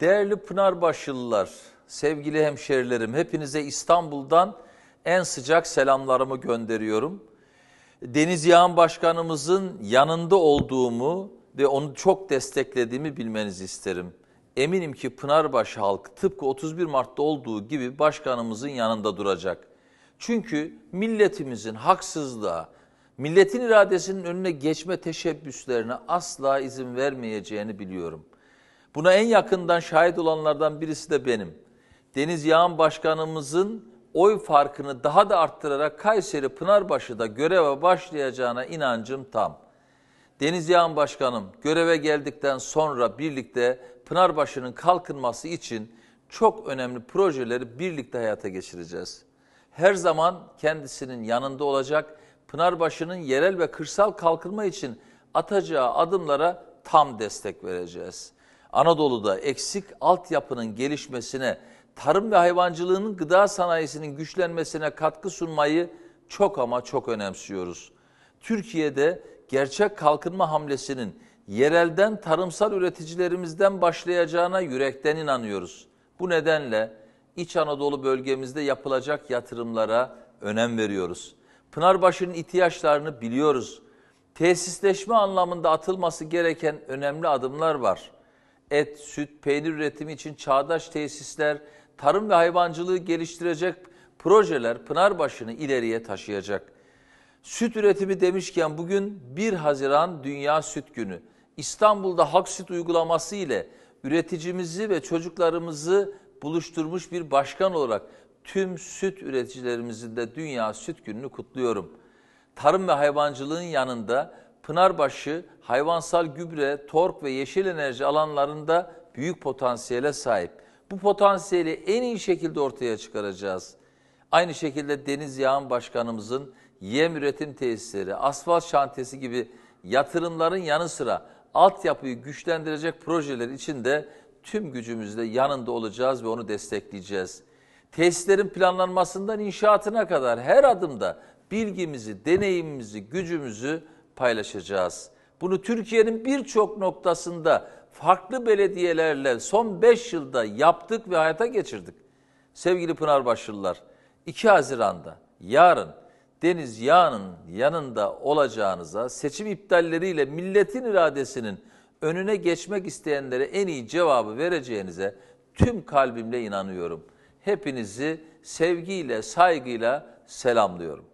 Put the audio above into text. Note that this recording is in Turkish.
Değerli Pınarbaşılılar, sevgili hemşerilerim, hepinize İstanbul'dan en sıcak selamlarımı gönderiyorum. Deniz Yağan Başkanımızın yanında olduğumu ve onu çok desteklediğimi bilmenizi isterim. Eminim ki Pınarbaşı halkı tıpkı 31 Mart'ta olduğu gibi başkanımızın yanında duracak. Çünkü milletimizin haksızlığa, milletin iradesinin önüne geçme teşebbüslerine asla izin vermeyeceğini biliyorum.'' Buna en yakından şahit olanlardan birisi de benim. Deniz Yağan Başkanımızın oy farkını daha da arttırarak Kayseri Pınarbaşı'da göreve başlayacağına inancım tam. Deniz Yağan Başkanım göreve geldikten sonra birlikte Pınarbaşı'nın kalkınması için çok önemli projeleri birlikte hayata geçireceğiz. Her zaman kendisinin yanında olacak Pınarbaşı'nın yerel ve kırsal kalkınma için atacağı adımlara tam destek vereceğiz.'' Anadolu'da eksik altyapının gelişmesine, tarım ve hayvancılığının gıda sanayisinin güçlenmesine katkı sunmayı çok ama çok önemsiyoruz. Türkiye'de gerçek kalkınma hamlesinin yerelden tarımsal üreticilerimizden başlayacağına yürekten inanıyoruz. Bu nedenle İç Anadolu bölgemizde yapılacak yatırımlara önem veriyoruz. Pınarbaşı'nın ihtiyaçlarını biliyoruz. Tesisleşme anlamında atılması gereken önemli adımlar var et, süt, peynir üretimi için çağdaş tesisler, tarım ve hayvancılığı geliştirecek projeler Pınarbaşı'nı ileriye taşıyacak. Süt üretimi demişken bugün 1 Haziran Dünya Süt Günü. İstanbul'da Hak Süt uygulaması ile üreticimizi ve çocuklarımızı buluşturmuş bir başkan olarak tüm süt üreticilerimizin de Dünya Süt Günü'nü kutluyorum. Tarım ve hayvancılığın yanında Pınarbaşı hayvansal gübre, tork ve yeşil enerji alanlarında büyük potansiyele sahip. Bu potansiyeli en iyi şekilde ortaya çıkaracağız. Aynı şekilde Deniz Yağan Başkanımızın yem üretim tesisleri, asfalt şantiyesi gibi yatırımların yanı sıra altyapıyı güçlendirecek projeler için de tüm gücümüzle yanında olacağız ve onu destekleyeceğiz. Tesislerin planlanmasından inşaatına kadar her adımda bilgimizi, deneyimimizi, gücümüzü paylaşacağız. Bunu Türkiye'nin birçok noktasında farklı belediyelerle son 5 yılda yaptık ve hayata geçirdik. Sevgili Pınar Başırlılar, 2 Haziran'da yarın Deniz Yağ'ın yanında olacağınıza seçim iptalleriyle milletin iradesinin önüne geçmek isteyenlere en iyi cevabı vereceğinize tüm kalbimle inanıyorum. Hepinizi sevgiyle, saygıyla selamlıyorum.